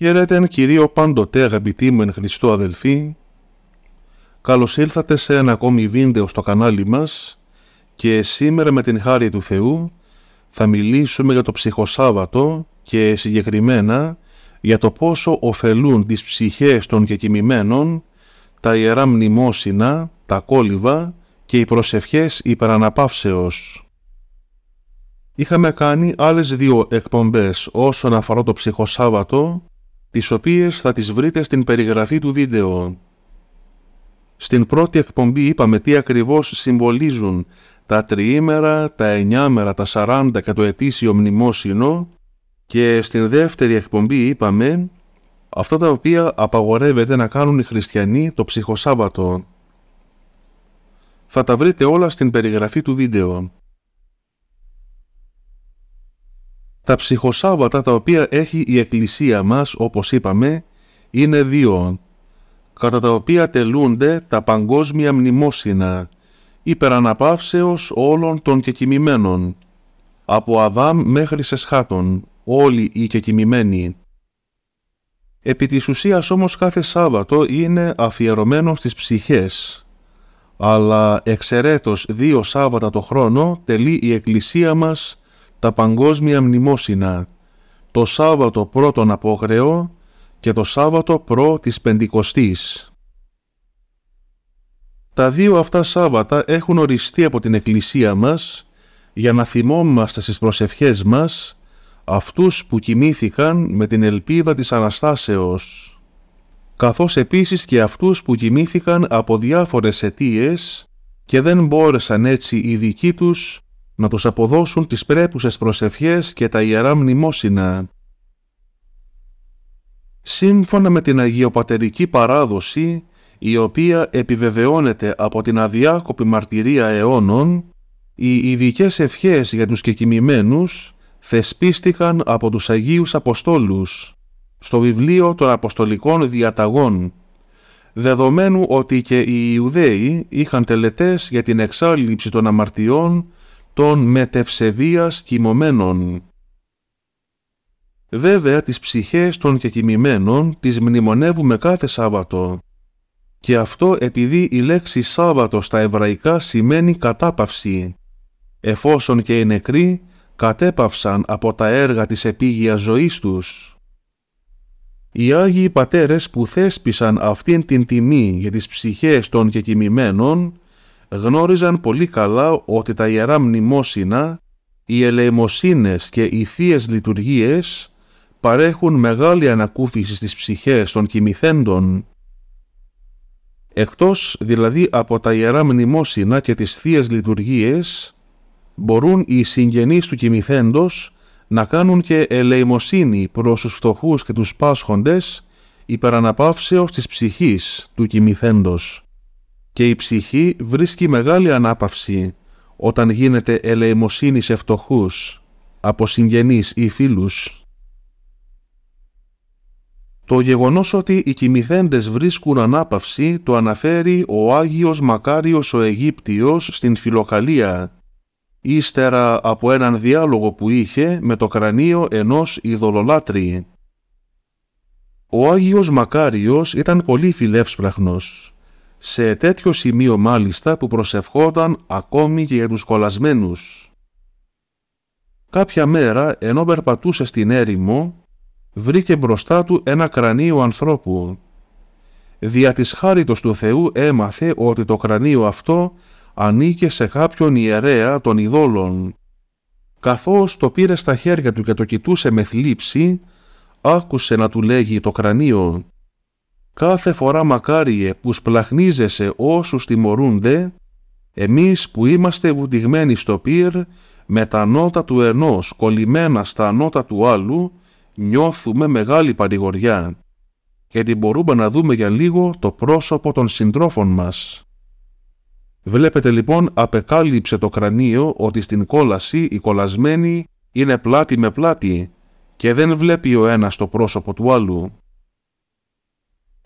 Χαίρετε εν Κυρίω πάντοτε αγαπητοί μου εν Χριστώ αδελφοί. Καλώς ήλθατε σε ένα ακόμη βίντεο στο κανάλι μας και σήμερα με την χάρη του Θεού θα μιλήσουμε για το ψυχοσάββατο και συγκεκριμένα για το πόσο ωφελούν τις ψυχές των κεκοιμημένων τα ιερά μνημόσυνα, τα κόλιβα και οι προσευχές υπεραναπαύσεως. Είχαμε κάνει άλλες δύο εκπομπές όσον αφορά το ψυχοσάββατο τις οποίες θα τις βρείτε στην περιγραφή του βίντεο. Στην πρώτη εκπομπή είπαμε τι ακριβώς συμβολίζουν τα τριήμερα, τα εννιάμερα, τα σαράντα ετήσιο μνημόσυνο και στην δεύτερη εκπομπή είπαμε αυτά τα οποία απαγορεύεται να κάνουν οι χριστιανοί το ψυχοσάββατο. Θα τα βρείτε όλα στην περιγραφή του βίντεο. Τα ψυχοσάββατα τα οποία έχει η Εκκλησία μας, όπως είπαμε, είναι δύο, κατά τα οποία τελούνται τα παγκόσμια μνημόσυνα, υπεραναπαύσεως όλων των κεκοιμημένων, από Αδάμ μέχρι Σεσχάτων, όλοι οι κεκοιμημένοι. Επί της ουσίας όμως κάθε Σάββατο είναι αφιερωμένο στις ψυχές, αλλά εξαιρέτως δύο Σάββατα το χρόνο τελεί η Εκκλησία μας τα παγκόσμια μνημόσυνα, το Σάββατο πρώτον Απόχρεο και το Σάββατο προ της Πεντηκοστής. Τα δύο αυτά Σάββατα έχουν οριστεί από την Εκκλησία μας για να θυμόμαστε στις προσευχές μας αυτούς που κοιμήθηκαν με την ελπίδα της Αναστάσεως, καθώς επίσης και αυτούς που κοιμήθηκαν από διάφορες αιτίες και δεν μπόρεσαν έτσι οι δικοί τους να τους αποδώσουν τις πρέπουσες προσευχές και τα ιερά μνημόσυνα. Σύμφωνα με την Αγιοπατερική παράδοση, η οποία επιβεβαιώνεται από την αδιάκοπη μαρτυρία αιώνων, οι ειδικές ευχές για τους κεκοιμημένους θεσπίστηκαν από τους Αγίους Αποστόλους στο βιβλίο των Αποστολικών Διαταγών, δεδομένου ότι και οι Ιουδαίοι είχαν τελετές για την εξάλληψη των αμαρτιών των μετευσεβίας κοιμωμένων. Βέβαια τις ψυχές των και τις μνημονεύουμε κάθε Σάββατο. Και αυτό επειδή η λέξη Σάββατο στα εβραϊκά σημαίνει κατάπαυση. Εφόσον και οι νεκροί κατέπαυσαν από τα έργα της επίγειας ζωής τους. Οι Άγιοι Πατέρες που θέσπισαν αυτήν την τιμή για τις ψυχές των και γνώριζαν πολύ καλά ότι τα Ιερά Μνημόσυνα, οι ελεημοσύνες και οι θείες λειτουργίες παρέχουν μεγάλη ανακούφιση στις ψυχές των κοιμηθέντων. Εκτός δηλαδή από τα Ιερά Μνημόσυνα και τις θείες λειτουργίες, μπορούν οι συγγενείς του κοιμηθέντος να κάνουν και ελεημοσύνη προς τους φτωχούς και τους πάσχοντες υπεραναπαύσεως της ψυχής του κοιμηθέντος και η ψυχή βρίσκει μεγάλη ανάπαυση όταν γίνεται ελεημοσύνη σε φτωχούς, από συγγενείς ή φίλους. Το γεγονός ότι οι κοιμηθέντες βρίσκουν ανάπαυση το αναφέρει ο Άγιος Μακάριος ο Αιγύπτιος στην Φιλοκαλία, ύστερα από έναν διάλογο που είχε με το κρανίο ενός ειδωλολάτρη. Ο Άγιος Μακάριος ήταν πολύ φιλεύσπραχνος σε τέτοιο σημείο μάλιστα που προσευχόταν ακόμη και για τους Κάποια μέρα, ενώ περπατούσε στην έρημο, βρήκε μπροστά του ένα κρανίο ανθρώπου. Δια της χάριτος του Θεού έμαθε ότι το κρανίο αυτό ανήκε σε κάποιον ιερέα των ειδόλων. Καθώς το πήρε στα χέρια του και το κοιτούσε με θλίψη, άκουσε να του λέγει το κρανίο κάθε φορά μακάριε που σπλαχνίζεσαι όσους τιμωρούνται, εμείς που είμαστε βουτυγμένοι στο πυρ, με τα νότα του ενός κολλημένα στα νότα του άλλου, νιώθουμε μεγάλη παρηγοριά την μπορούμε να δούμε για λίγο το πρόσωπο των συντρόφων μας. Βλέπετε λοιπόν απεκάλυψε το κρανίο ότι στην κόλαση οι κολλασμένοι είναι πλάτη με πλάτη και δεν βλέπει ο ένας το πρόσωπο του άλλου.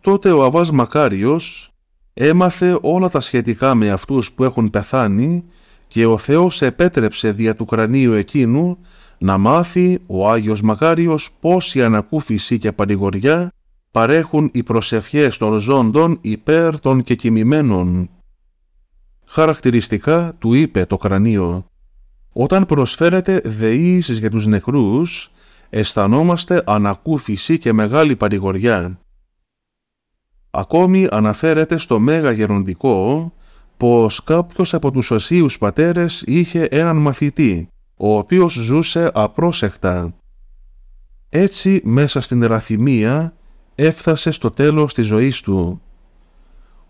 Τότε ο Αβάς Μακάριος έμαθε όλα τα σχετικά με αυτούς που έχουν πεθάνει και ο Θεός επέτρεψε δια του κρανίου εκείνου να μάθει ο Άγιος Μακάριος πόση ανακούφιση και παρηγοριά παρέχουν οι προσευχές των ζώντων υπέρ των και Χαρακτηριστικά του είπε το κρανίο «Όταν προσφέρετε δεήσεις για τους νεκρούς, αισθανόμαστε ανακούφιση και μεγάλη παρηγοριά. Ακόμη αναφέρεται στο Μέγα Γεροντικό πως κάποιος από τους οσίους πατέρες είχε έναν μαθητή, ο οποίος ζούσε απρόσεχτα. Έτσι, μέσα στην ραθυμία, έφτασε στο τέλος της ζωής του.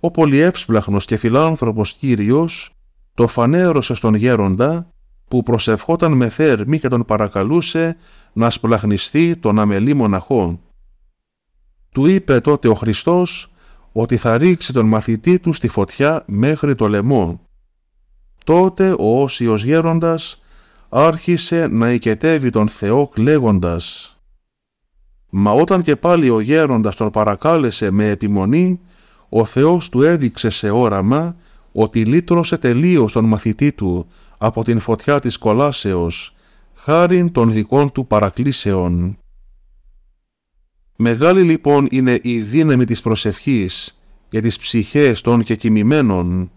Ο πολυεύσπλαχνος και φιλάνθρωπος Κύριος το φανέρωσε στον γέροντα που προσευχόταν με θέρμη και τον παρακαλούσε να σπλαχνιστεί τον αμελή μοναχό. Του είπε τότε ο Χριστός ότι θα ρίξει τον μαθητή του στη φωτιά μέχρι το λαιμό. Τότε ο Όσιος Γέροντας άρχισε να οικετεύει τον Θεό κλαίγοντας. Μα όταν και πάλι ο γέροντας τον παρακάλεσε με επιμονή, ο Θεός του έδειξε σε όραμα ότι λύτρωσε τελείως τον μαθητή του από την φωτιά της κολάσεως, χάριν των δικών του παρακλήσεων. Μεγάλη λοιπόν είναι η δύναμη της προσευχής για τις ψυχές των και κοιμημένων.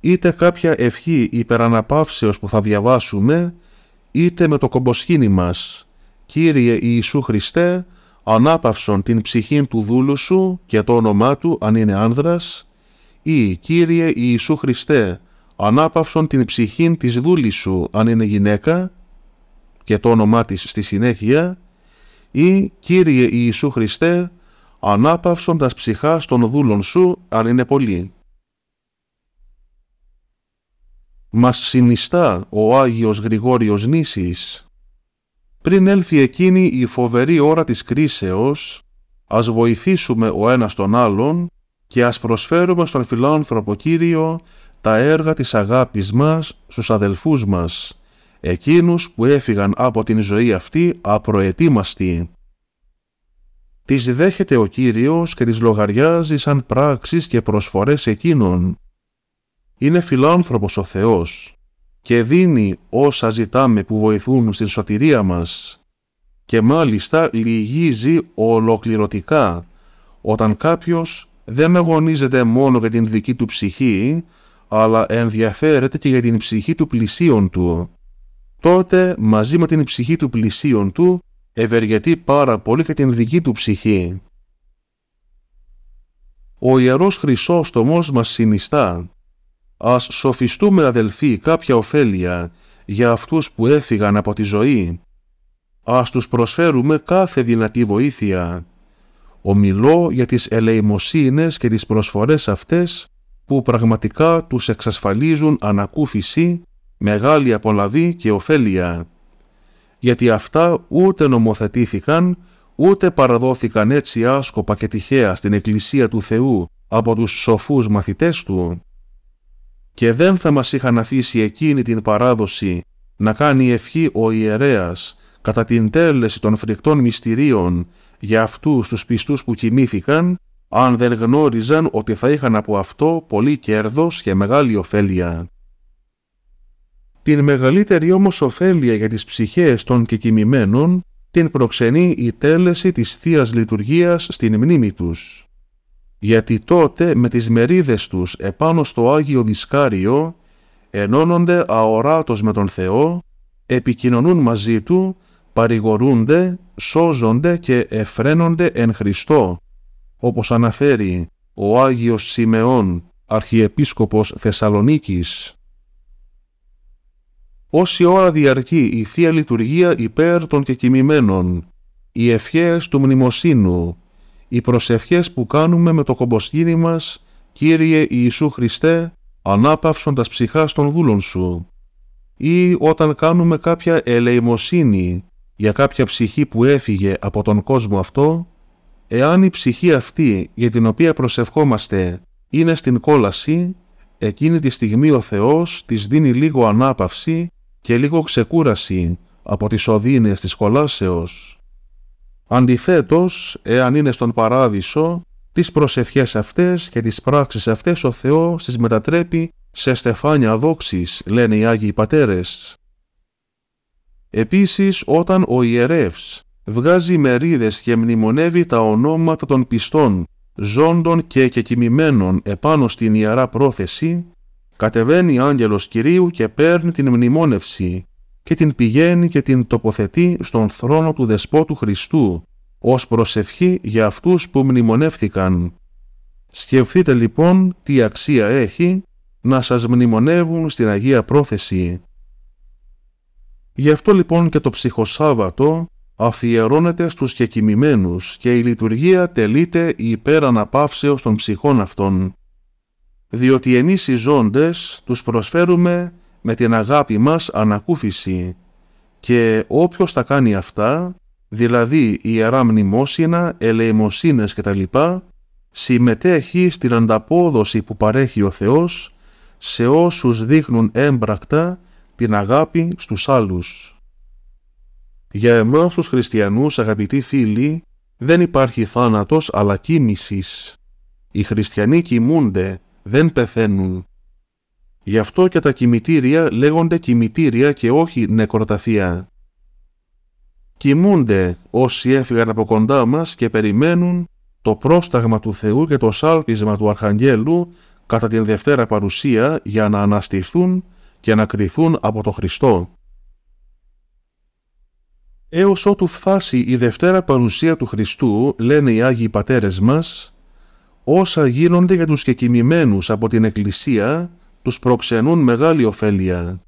Είτε κάποια ευχή υπεραναπαύσεως που θα διαβάσουμε, είτε με το κομποσχήνι μας. Κύριε Ιησού Χριστέ, ανάπαυσον την ψυχή του δούλου σου και το όνομά του αν είναι άνδρας, ή Κύριε Ιησού Χριστέ, ανάπαυσον την ψυχή της δούλης σου αν είναι γυναίκα και το όνομά της στη συνέχεια, ή «Κύριε Ιησού Χριστέ, ανάπαυσον τας ψυχάς των δούλων σου, αν είναι πολύ. Μας συνιστά ο Άγιος Γρηγόριος Νήσις. Πριν έλθει εκείνη η φοβερή ώρα της κρίσεως, ας βοηθήσουμε ο ένας τον άλλον και ας προσφέρουμε στον φιλάνθρωπο Κύριο τα έργα της αγάπης μας στους αδελφούς μας εκείνους που έφυγαν από την ζωή αυτή απροετοίμαστοι. Τις δέχεται ο Κύριος και τις λογαριάζει σαν πράξεις και προσφορές εκείνων. Είναι φιλάνθρωπος ο Θεός και δίνει όσα ζητάμε που βοηθούν στην σωτηρία μας και μάλιστα λυγίζει ολοκληρωτικά όταν κάποιος δεν αγωνίζεται μόνο για την δική του ψυχή αλλά ενδιαφέρεται και για την ψυχή του πλησίον του τότε μαζί με την ψυχή του πλησίον του ευεργετεί πάρα πολύ και την δική του ψυχή. Ο Ιερός Χρυσόστομος μας συνιστά «Ας σοφιστούμε αδελφοί κάποια ωφέλεια για αυτούς που έφυγαν από τη ζωή. Ας τους προσφέρουμε κάθε δυνατή βοήθεια. Ομιλώ για τις ελεημοσύνες και τις προσφορές αυτές που πραγματικά τους εξασφαλίζουν ανακούφιση μεγάλη απολαβή και ωφέλεια, γιατί αυτά ούτε νομοθετήθηκαν, ούτε παραδόθηκαν έτσι άσκοπα και τυχαία στην Εκκλησία του Θεού από τους σοφούς μαθητές Του, και δεν θα μας είχαν αφήσει εκείνη την παράδοση να κάνει ευχή ο ιερέας κατά την τέλεση των φρικτών μυστηρίων για αυτούς τους πιστούς που κοιμήθηκαν, αν δεν γνώριζαν ότι θα είχαν από αυτό πολύ κέρδος και μεγάλη ωφέλεια. Την μεγαλύτερη όμως ωφέλεια για τις ψυχές των κεκοιμημένων την προξενεί η τέλεση της Θείας Λειτουργίας στην μνήμη τους. Γιατί τότε με τις μερίδες τους επάνω στο Άγιο Δισκάριο ενώνονται αοράτως με τον Θεό, επικοινωνούν μαζί Του, παρηγορούνται, σώζονται και εφραίνονται εν Χριστώ, όπως αναφέρει ο Άγιος Σιμεών, Αρχιεπίσκοπος Θεσσαλονίκης όση ώρα διαρκεί η Θεία Λειτουργία υπέρ των κεκοιμημένων, οι ευχές του μνημοσύνου, οι προσευχές που κάνουμε με το κομποσκήνι μας, Κύριε Ιησού Χριστέ, ανάπαυσοντας ψυχάς των δούλων Σου, ή όταν κάνουμε κάποια ελεημοσύνη για κάποια ψυχή που έφυγε από τον κόσμο αυτό, εάν η ψυχή αυτή για την οποία προσευχόμαστε είναι στην κόλαση, εκείνη τη στιγμή ο Θεός της δίνει λίγο ανάπαυση και λίγο ξεκούραση από τις οδύνες της κολάσεως. Αντιθέτως, εάν είναι στον παράδεισο, τις προσευχές αυτές και τις πράξεις αυτές ο Θεός τις μετατρέπει σε στεφάνια δόξης, λένε οι Άγιοι Πατέρες. Επίσης, όταν ο ιερεύς βγάζει μερίδες και μνημονεύει τα ονόματα των πιστών, ζώντων και κεκοιμημένων επάνω στην ιερά πρόθεση, κατεβαίνει άγγελος Κυρίου και παίρνει την μνημόνευση και την πηγαίνει και την τοποθετεί στον θρόνο του Δεσπότου Χριστού ως προσευχή για αυτούς που μνημονεύθηκαν. Σκεφτείτε λοιπόν τι αξία έχει να σας μνημονεύουν στην Αγία Πρόθεση. Γι' αυτό λοιπόν και το ψυχοσάββατο αφιερώνεται στους κεκοιμημένους και η λειτουργία τελείται υπέρ αναπαύσεως των ψυχών αυτών διότι εμείς οι ζώντες τους προσφέρουμε με την αγάπη μας ανακούφιση και όποιος τα κάνει αυτά, δηλαδή ιερά μνημόσυνα, ελεημοσύνες κτλ, συμμετέχει στην ανταπόδοση που παρέχει ο Θεός σε όσους δείχνουν έμπρακτα την αγάπη στους άλλους. Για εμάς τους χριστιανούς, αγαπητοί φίλοι, δεν υπάρχει θάνατος αλλά κίνησης. Οι χριστιανοί κοιμούνται δεν πεθαίνουν. Γι' αυτό και τα κημητήρια λέγονται κημητήρια και όχι νεκροταφεία. Κοιμούνται όσοι έφυγαν από κοντά μας και περιμένουν το πρόσταγμα του Θεού και το σάλπισμα του Αρχαγγέλου κατά την Δευτέρα Παρουσία για να αναστηθούν και να κρυθούν από το Χριστό. Έως ότου φτάσει η Δευτέρα Παρουσία του Χριστού, λένε οι Άγιοι Πατέρες μας, όσα γίνονται για τους κεκοιμημένους από την Εκκλησία τους προξενούν μεγάλη ωφέλεια.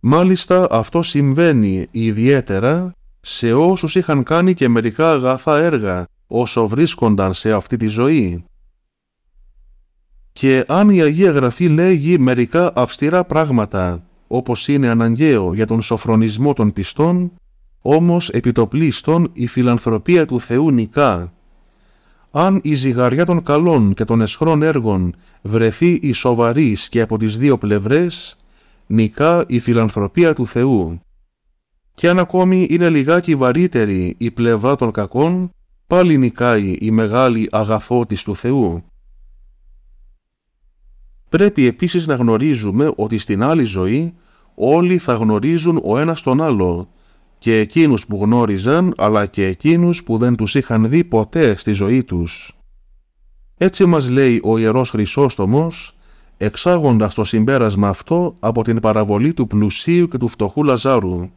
Μάλιστα αυτό συμβαίνει ιδιαίτερα σε όσους είχαν κάνει και μερικά αγαθά έργα όσο βρίσκονταν σε αυτή τη ζωή. Και αν η Αγία Γραφή λέγει μερικά αυστηρά πράγματα, όπως είναι αναγκαίο για τον σοφρονισμό των πιστών, όμως επιτοπλίστων η φιλανθρωπία του Θεού νικά αν η ζυγαριά των καλών και των εσχρών έργων βρεθεί η σοβαρή και από τις δύο πλευρές, νικά η φιλανθρωπία του Θεού. Και αν ακόμη είναι λιγάκι βαρύτερη η πλευρά των κακών, πάλι νικάει η μεγάλη αγαθότης του Θεού. Πρέπει επίσης να γνωρίζουμε ότι στην άλλη ζωή όλοι θα γνωρίζουν ο ένας τον άλλο και εκείνους που γνώριζαν αλλά και εκείνους που δεν τους είχαν δει ποτέ στη ζωή τους. Έτσι μας λέει ο Ιερός Χρυσόστομος, εξάγοντας το συμπέρασμα αυτό από την παραβολή του πλουσίου και του φτωχού Λαζάρου.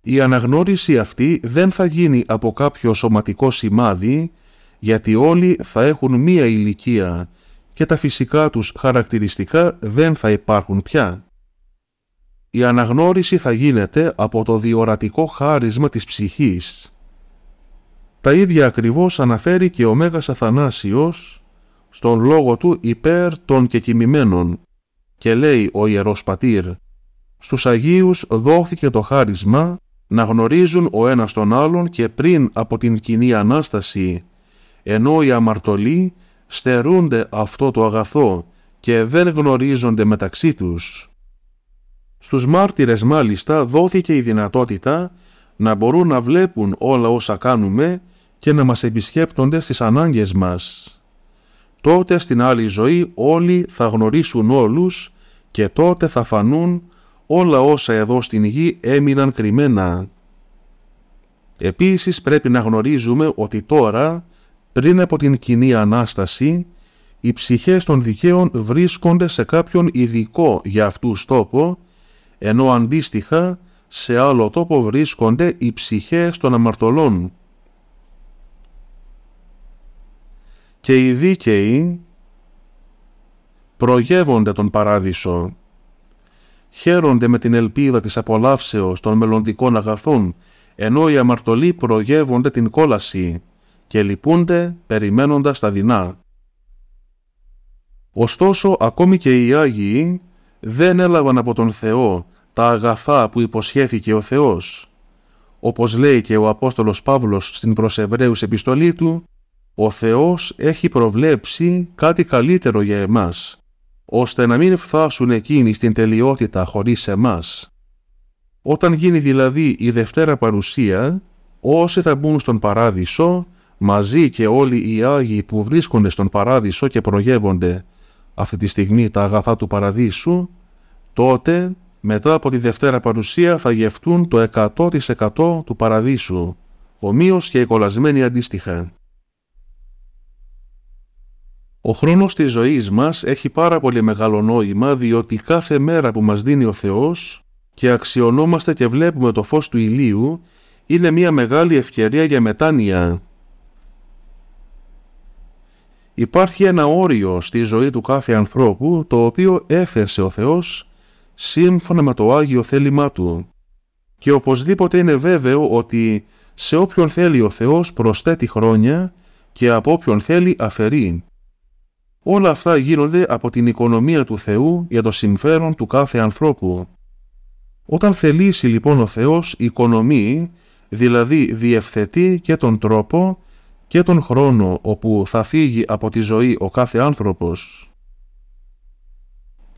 Η αναγνώριση αυτή δεν θα γίνει από κάποιο σωματικό σημάδι, γιατί όλοι θα έχουν μία ηλικία και τα φυσικά τους χαρακτηριστικά δεν θα υπάρχουν πια η αναγνώριση θα γίνεται από το διορατικό χάρισμα της ψυχής. Τα ίδια ακριβώς αναφέρει και ο Μέγας Αθανάσιος στον λόγο του υπέρ των κεκοιμημένων και λέει ο Ιερός Πατήρ «Στους Αγίους δόθηκε το χάρισμα να γνωρίζουν ο ένας τον άλλον και πριν από την κοινή Ανάσταση, ενώ οι αμαρτωλοί στερούνται αυτό το αγαθό και δεν γνωρίζονται μεταξύ τους». Στους μάρτυρες μάλιστα δόθηκε η δυνατότητα να μπορούν να βλέπουν όλα όσα κάνουμε και να μας επισκέπτονται στις ανάγκες μας. Τότε στην άλλη ζωή όλοι θα γνωρίσουν όλους και τότε θα φανούν όλα όσα εδώ στην γη έμειναν κρυμμένα. Επίσης πρέπει να γνωρίζουμε ότι τώρα, πριν από την Κοινή Ανάσταση, οι ψυχές των δικαίων βρίσκονται σε κάποιον ειδικό για αυτούς τόπο ενώ αντίστοιχα σε άλλο τόπο βρίσκονται οι ψυχές των αμαρτωλών. Και οι δίκαιοι προγεύονται τον παράδεισο, χαίρονται με την ελπίδα της απολαύσεως των μελλοντικών αγαθών, ενώ οι αμαρτωλοί προγεύονται την κόλαση και λυπούνται περιμένοντας τα δεινά. Ωστόσο, ακόμη και οι Άγιοι δεν έλαβαν από τον Θεό τα αγαθά που υποσχέθηκε ο Θεός. Όπως λέει και ο Απόστολος Παύλος στην προς επιστολή του, ο Θεός έχει προβλέψει κάτι καλύτερο για εμάς, ώστε να μην φτάσουν εκείνοι στην τελειότητα χωρίς εμάς. Όταν γίνει δηλαδή η Δευτέρα Παρουσία, όσοι θα μπουν στον Παράδεισο, μαζί και όλοι οι Άγιοι που βρίσκονται στον Παράδεισο και προγεύονται αυτή τη στιγμή τα αγαθά του Παραδείσου, τότε μετά από τη Δευτέρα Παρουσία θα γευτούν το 100% του Παραδείσου, ομοίως και κολλασμένοι αντίστοιχα. Ο χρόνος της ζωής μας έχει πάρα πολύ μεγάλο νόημα διότι κάθε μέρα που μας δίνει ο Θεός και αξιωνόμαστε και βλέπουμε το φως του ηλίου είναι μια μεγάλη ευκαιρία για μετάνοια. Υπάρχει ένα όριο στη ζωή του κάθε ανθρώπου το οποίο έθεσε ο Θεός σύμφωνα με το Άγιο θέλημά Του. Και οπωσδήποτε είναι βέβαιο ότι σε όποιον θέλει ο Θεός προσθέτει χρόνια και από όποιον θέλει αφαιρεί. Όλα αυτά γίνονται από την οικονομία του Θεού για το συμφέρον του κάθε ανθρώπου. Όταν θελήσει λοιπόν ο Θεός οικονομεί, δηλαδή διευθετεί και τον τρόπο και τον χρόνο όπου θα φύγει από τη ζωή ο κάθε άνθρωπος.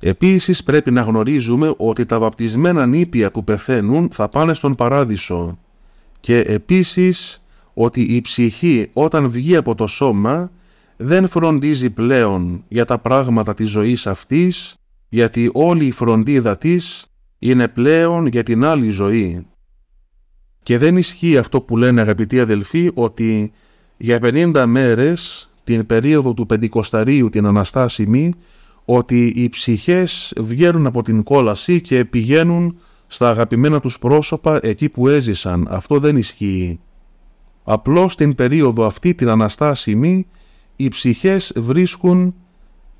Επίσης πρέπει να γνωρίζουμε ότι τα βαπτισμένα νήπια που πεθαίνουν θα πάνε στον παράδεισο και επίσης ότι η ψυχή όταν βγει από το σώμα δεν φροντίζει πλέον για τα πράγματα της ζωής αυτής γιατί όλη η φροντίδα της είναι πλέον για την άλλη ζωή. Και δεν ισχύει αυτό που λένε αγαπητοί αδελφοί ότι για 50 μέρες την περίοδο του Πεντηκοσταρίου την Αναστάσιμη ότι οι ψυχές βγαίνουν από την κόλαση και πηγαίνουν στα αγαπημένα τους πρόσωπα εκεί που έζησαν. Αυτό δεν ισχύει. Απλώς την περίοδο αυτή την αναστάσιμη οι ψυχές βρίσκουν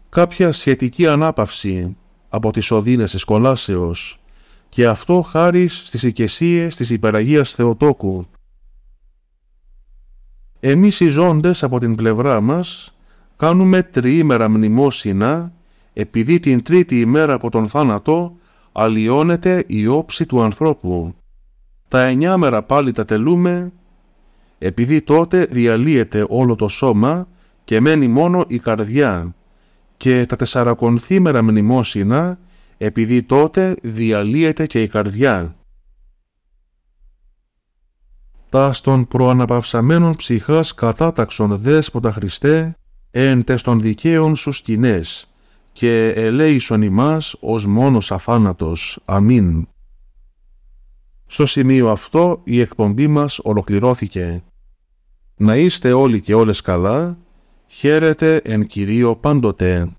κάποια σχετική ανάπαυση από τις οδύνες της κολάσεως και αυτό χάρη στις οικεσίες της υπεραγίας Θεοτόκου. Εμείς οι ζώντες από την πλευρά μας κάνουμε τριήμερα μνημόσυνα επειδή την τρίτη ημέρα από τον θάνατο αλλοιώνεται η όψη του ανθρώπου. Τα εννιά μέρα πάλι τα τελούμε, επειδή τότε διαλύεται όλο το σώμα και μένει μόνο η καρδιά. Και τα τεσσαρακονθήμερα μνημόσυνα, επειδή τότε διαλύεται και η καρδιά. Τα στον προαναπαυσαμένων ψυχάς κατάταξον δέσποτα Χριστέ, εν των δικαίων σου σκηνές και ελέησον ημάς ως μόνος αφάνατος. Αμήν. Στο σημείο αυτό η εκπομπή μας ολοκληρώθηκε. Να είστε όλοι και όλες καλά, χαίρετε εν Κυρίω πάντοτε.